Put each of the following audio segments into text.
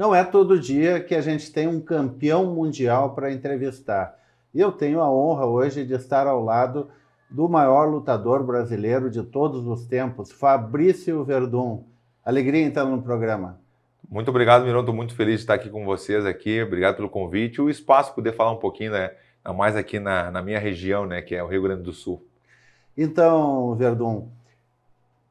Não é todo dia que a gente tem um campeão mundial para entrevistar. E eu tenho a honra hoje de estar ao lado do maior lutador brasileiro de todos os tempos, Fabrício Verdun. Alegria em então, no programa. Muito obrigado, Mirão. Estou muito feliz de estar aqui com vocês aqui. Obrigado pelo convite. O espaço poder falar um pouquinho, né? mais aqui na, na minha região, né? Que é o Rio Grande do Sul. Então, Verdun,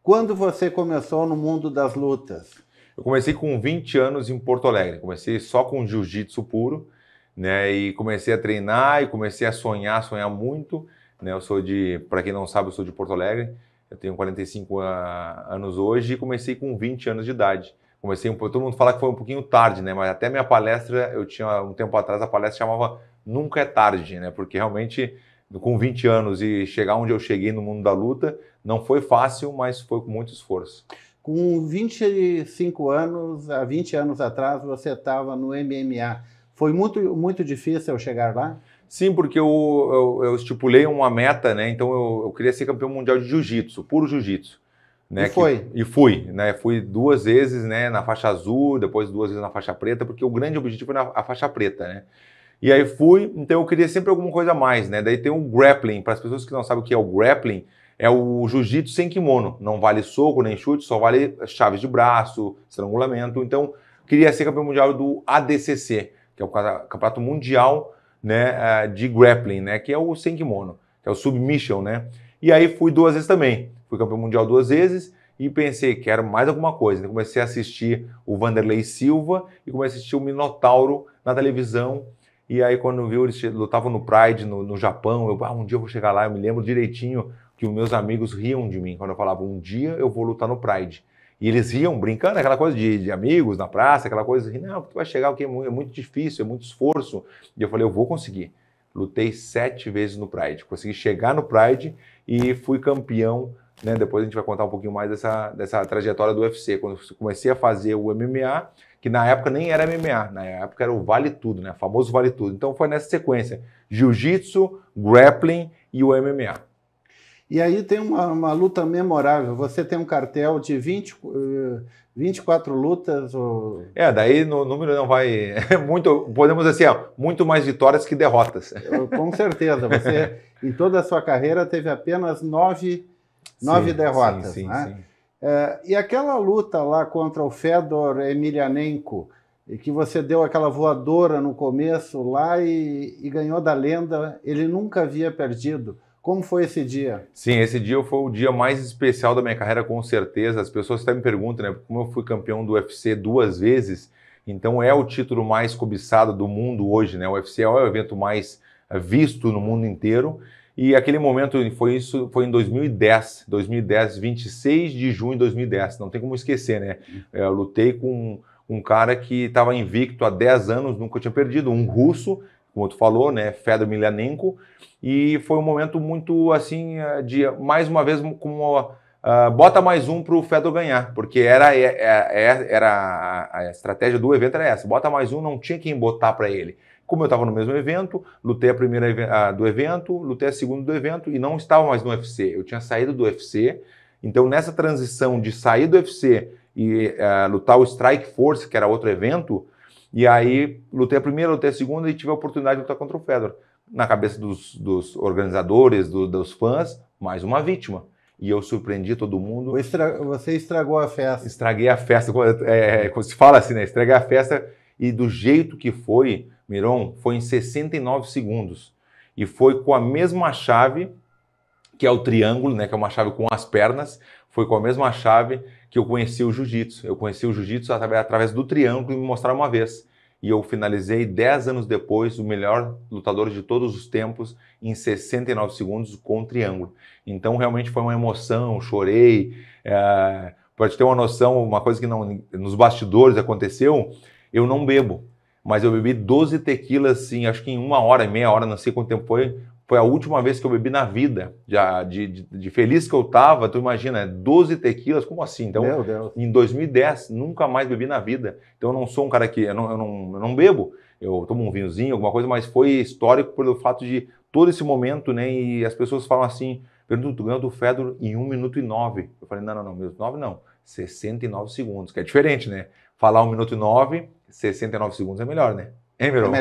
quando você começou no mundo das lutas? Eu comecei com 20 anos em Porto Alegre, comecei só com jiu-jitsu puro, né? E comecei a treinar e comecei a sonhar, sonhar muito, né? Eu sou de, para quem não sabe, eu sou de Porto Alegre. Eu tenho 45 anos hoje e comecei com 20 anos de idade. Comecei um todo mundo fala que foi um pouquinho tarde, né? Mas até minha palestra, eu tinha um tempo atrás, a palestra chamava Nunca é Tarde, né? Porque realmente, com 20 anos e chegar onde eu cheguei no mundo da luta, não foi fácil, mas foi com muito esforço. Com 25 anos, há 20 anos atrás, você estava no MMA. Foi muito, muito difícil eu chegar lá? Sim, porque eu, eu, eu estipulei uma meta, né? Então eu, eu queria ser campeão mundial de jiu-jitsu, puro jiu-jitsu. Né, e foi. Que, e fui, né? Fui duas vezes né, na faixa azul, depois duas vezes na faixa preta, porque o grande objetivo era a faixa preta, né? E aí fui, então eu queria sempre alguma coisa a mais, né? Daí tem o grappling, para as pessoas que não sabem o que é o grappling, é o jiu-jitsu sem kimono. Não vale soco nem chute, só vale chaves de braço, estrangulamento. Então, queria ser campeão mundial do ADCC, que é o campeonato mundial né, é, de grappling, né, que é o sem kimono, que é o submission, né? E aí fui duas vezes também. Fui campeão mundial duas vezes e pensei, que era mais alguma coisa. Então, comecei a assistir o Vanderlei Silva e comecei a assistir o Minotauro na televisão e aí, quando viu, eles lutavam no Pride, no, no Japão. Eu, ah, um dia eu vou chegar lá. Eu me lembro direitinho que os meus amigos riam de mim quando eu falava, um dia eu vou lutar no Pride. E eles riam, brincando, aquela coisa de, de amigos na praça, aquela coisa assim, não, tu vai chegar, o quê é, é muito difícil, é muito esforço. E eu falei, eu vou conseguir. Lutei sete vezes no Pride. Consegui chegar no Pride e fui campeão né? Depois a gente vai contar um pouquinho mais dessa, dessa trajetória do UFC. Quando eu comecei a fazer o MMA, que na época nem era MMA, na época era o Vale Tudo, né? O famoso Vale Tudo. Então foi nessa sequência: Jiu-Jitsu, grappling e o MMA. E aí tem uma, uma, luta memorável. Você tem um cartel de 20, 24 eh, lutas. Ou... É, daí no número não vai. muito, podemos dizer assim, ó, muito mais vitórias que derrotas. Com certeza. Você, em toda a sua carreira, teve apenas nove Nove sim, derrotas, sim, né? Sim, é, e aquela luta lá contra o Fedor Emelianenko, que você deu aquela voadora no começo lá e, e, ganhou da lenda, ele nunca havia perdido. Como foi esse dia? Sim, esse dia foi o dia mais especial da minha carreira, com certeza. As pessoas até me perguntam, né? Como eu fui campeão do UFC duas vezes, então é o título mais cobiçado do mundo hoje, né? O UFC é o evento mais visto no mundo inteiro. E aquele momento foi isso, foi em 2010, 2010, 26 de junho de 2010, não tem como esquecer, né? É, eu lutei com um cara que estava invicto há 10 anos, nunca tinha perdido, um russo, como tu falou, né, Fedor Milianenko. e foi um momento muito assim é, de mais uma vez como uh, bota mais um para o Fedor ganhar, porque era, é, era, era a estratégia do evento era essa, bota mais um, não tinha quem botar para ele como eu estava no mesmo evento, lutei a primeira a, do evento, lutei a segunda do evento e não estava mais no UFC. Eu tinha saído do UFC. Então, nessa transição de sair do UFC e uh, lutar o Strike Force, que era outro evento, e aí lutei a primeira, lutei a segunda e tive a oportunidade de lutar contra o Fedor. Na cabeça dos, dos organizadores, do, dos fãs, mais uma vítima. E eu surpreendi todo mundo. Você estragou a festa. Estraguei a festa. É, é, como se fala assim, né? Estraguei a festa e do jeito que foi, Miron, foi em 69 segundos. E foi com a mesma chave, que é o triângulo, né, que é uma chave com as pernas, foi com a mesma chave que eu conheci o jiu-jitsu. Eu conheci o jiu-jitsu através do triângulo e me mostraram uma vez. E eu finalizei 10 anos depois, o melhor lutador de todos os tempos, em 69 segundos com o triângulo. Então realmente foi uma emoção, chorei. É... Pode ter uma noção, uma coisa que não nos bastidores aconteceu, eu não bebo, mas eu bebi 12 tequilas, assim, acho que em uma hora, e meia hora, não sei quanto tempo foi. Foi a última vez que eu bebi na vida. Já de, de, de feliz que eu tava, tu imagina, 12 tequilas, como assim? Então, Meu Deus. em 2010, nunca mais bebi na vida. Então, eu não sou um cara que. Eu não, eu não, eu não bebo, eu tomo um vinhozinho, alguma coisa, mas foi histórico pelo fato de todo esse momento, né? E as pessoas falam assim: perguntam, tu ganhou do Fedor em 1 minuto e 9. Eu falei: não, não, não, minuto e 9 não, 69 segundos, que é diferente, né? falar um minuto e nove, 69 segundos é melhor, né? É melhor,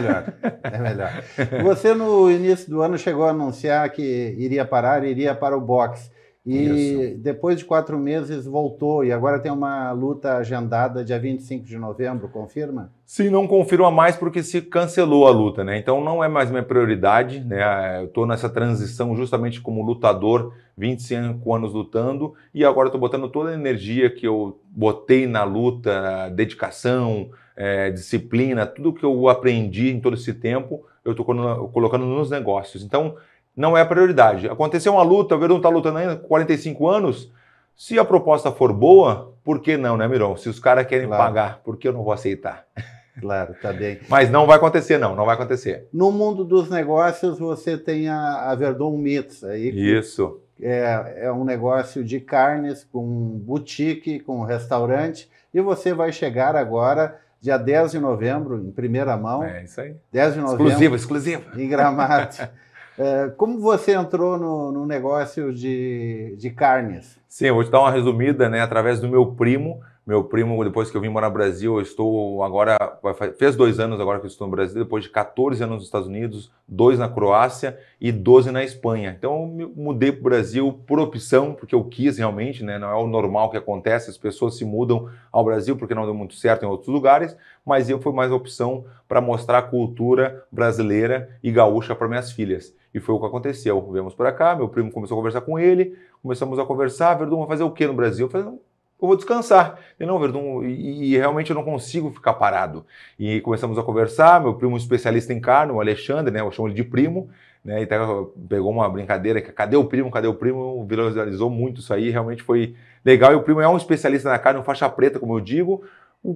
é melhor. Você, no início do ano, chegou a anunciar que iria parar, iria para o boxe. E Isso. depois de quatro meses voltou e agora tem uma luta agendada dia 25 de novembro, confirma? Sim, não confirma mais porque se cancelou a luta, né? Então não é mais minha prioridade, né? Eu estou nessa transição justamente como lutador, 25 anos lutando e agora estou botando toda a energia que eu botei na luta, dedicação, é, disciplina, tudo que eu aprendi em todo esse tempo, eu estou colocando nos negócios. Então não é a prioridade. Aconteceu uma luta, o Verdun está lutando ainda 45 anos. Se a proposta for boa, por que não, né, Miron? Se os caras querem claro. pagar, por que eu não vou aceitar? Claro, tá bem. Mas não vai acontecer, não, não vai acontecer. No mundo dos negócios, você tem a, a Verdun Mits aí. É isso. É, é um negócio de carnes com boutique, com restaurante. E você vai chegar agora dia 10 de novembro, em primeira mão. É isso aí. 10 de novembro. Exclusivo, exclusivo. Em Gramado. Eh, como você entrou no, no negócio de, de carnes? Sim, eu vou te dar uma resumida, né? Através do meu primo, meu primo, depois que eu vim morar no Brasil, eu estou agora, fez dois anos agora que eu estou no Brasil, depois de 14 anos nos Estados Unidos, dois na Croácia e 12 na Espanha. Então eu mudei para o Brasil por opção, porque eu quis realmente, né? Não é o normal que acontece, as pessoas se mudam ao Brasil porque não deu muito certo em outros lugares, mas eu fui mais opção para mostrar a cultura brasileira e gaúcha para minhas filhas. E foi o que aconteceu. Viemos para cá, meu primo começou a conversar com ele, começamos a conversar, Verdun, vai fazer o que no Brasil? Eu falei, eu vou descansar. Eu não, Verdun, e, e, realmente eu não consigo ficar parado. E começamos a conversar, meu primo é especialista em carne, o Alexandre, né, eu chamo ele de primo, né, e pegou uma brincadeira, que cadê o primo, cadê o primo, visualizou muito isso aí, realmente foi legal. E o primo é um especialista na carne, um faixa preta, como eu digo,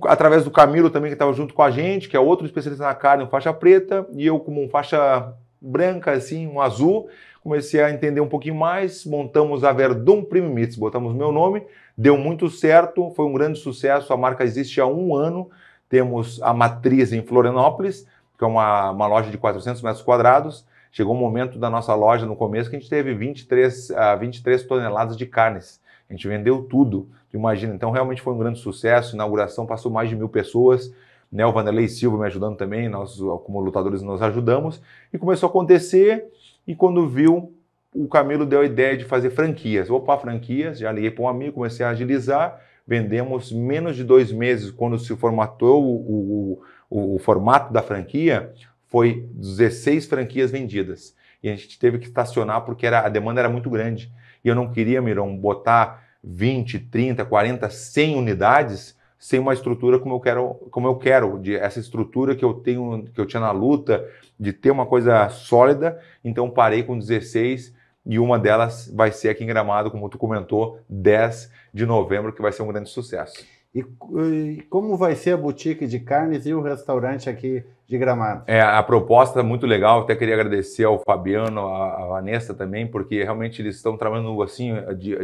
através do Camilo também, que estava junto com a gente, que é outro especialista na carne, um faixa preta, e eu como um faixa branca, assim, um azul, comecei a entender um pouquinho mais, montamos a Verdun Premium Meats, botamos meu nome, deu muito certo, foi um grande sucesso, a marca existe há um ano, temos a matriz em Florianópolis, que é uma, uma loja de 400 metros quadrados, chegou um momento da nossa loja no começo que a gente teve 23, uh, 23 toneladas de carnes, a gente vendeu tudo, tu imagina, então realmente foi um grande sucesso, inauguração passou mais de mil pessoas, né, o Vanderlei Silva me ajudando também, nós como lutadores nós ajudamos, e começou a acontecer, e quando viu, o Camilo deu a ideia de fazer franquias. Vou para franquias, já liguei para um amigo, comecei a agilizar. Vendemos menos de dois meses quando se formatou o, o, o, o formato da franquia, foi 16 franquias vendidas. E a gente teve que estacionar porque era, a demanda era muito grande. E eu não queria, Mirão, botar 20, 30, 40, 100 unidades sem uma estrutura como eu quero, como eu quero, de essa estrutura que eu tenho, que eu tinha na luta, de ter uma coisa sólida. Então parei com 16 e uma delas vai ser aqui em Gramado, como tu comentou, 10 de novembro, que vai ser um grande sucesso. E, e como vai ser a boutique de carnes e o restaurante aqui de Gramado? É, a proposta é muito legal, até queria agradecer ao Fabiano, à Vanessa também, porque realmente eles estão trabalhando assim,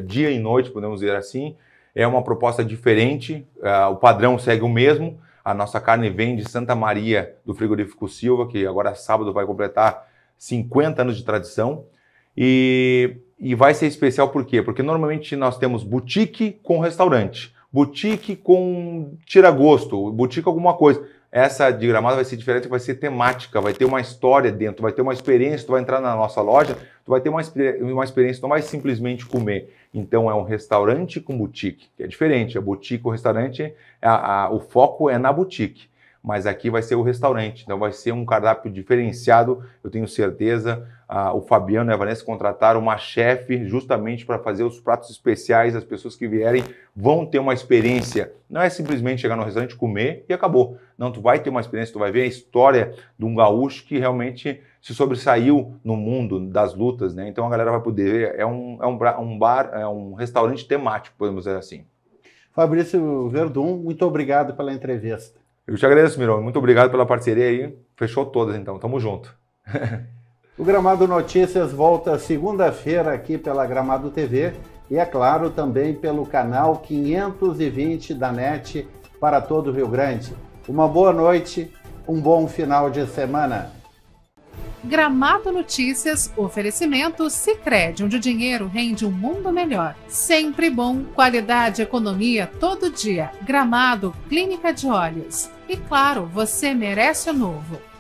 dia e noite, podemos dizer assim, é uma proposta diferente, uh, o padrão segue o mesmo. A nossa carne vem de Santa Maria do frigorífico Silva, que agora sábado vai completar 50 anos de tradição. E, e vai ser especial por quê? Porque normalmente nós temos boutique com restaurante, boutique com tira-gosto, boutique alguma coisa essa de Gramado vai ser diferente, vai ser temática, vai ter uma história dentro, vai ter uma experiência, tu vai entrar na nossa loja, tu vai ter uma, uma experiência, não vai simplesmente comer. Então é um restaurante com boutique, que é diferente. A boutique, o restaurante, é, a, a, o foco é na boutique mas aqui vai ser o restaurante. Então vai ser um cardápio diferenciado, eu tenho certeza. Ah, o Fabiano e a Vanessa contrataram uma chefe justamente para fazer os pratos especiais. As pessoas que vierem vão ter uma experiência. Não é simplesmente chegar no restaurante, comer e acabou. Não, tu vai ter uma experiência, tu vai ver a história de um gaúcho que realmente se sobressaiu no mundo das lutas, né? Então a galera vai poder ver. É um, é um, um bar, é um restaurante temático, podemos dizer assim. Fabrício Verdun, muito obrigado pela entrevista. Eu te agradeço, Miron. Muito obrigado pela parceria aí. Fechou todas, então. Tamo junto. o Gramado Notícias volta segunda-feira aqui pela Gramado TV e, é claro, também pelo canal 520 da NET para todo o Rio Grande. Uma boa noite, um bom final de semana. Gramado Notícias, oferecimento Sicredi, onde o dinheiro rende um mundo melhor. Sempre bom, qualidade, economia todo dia. Gramado, Clínica de Olhos. E claro, você merece o novo.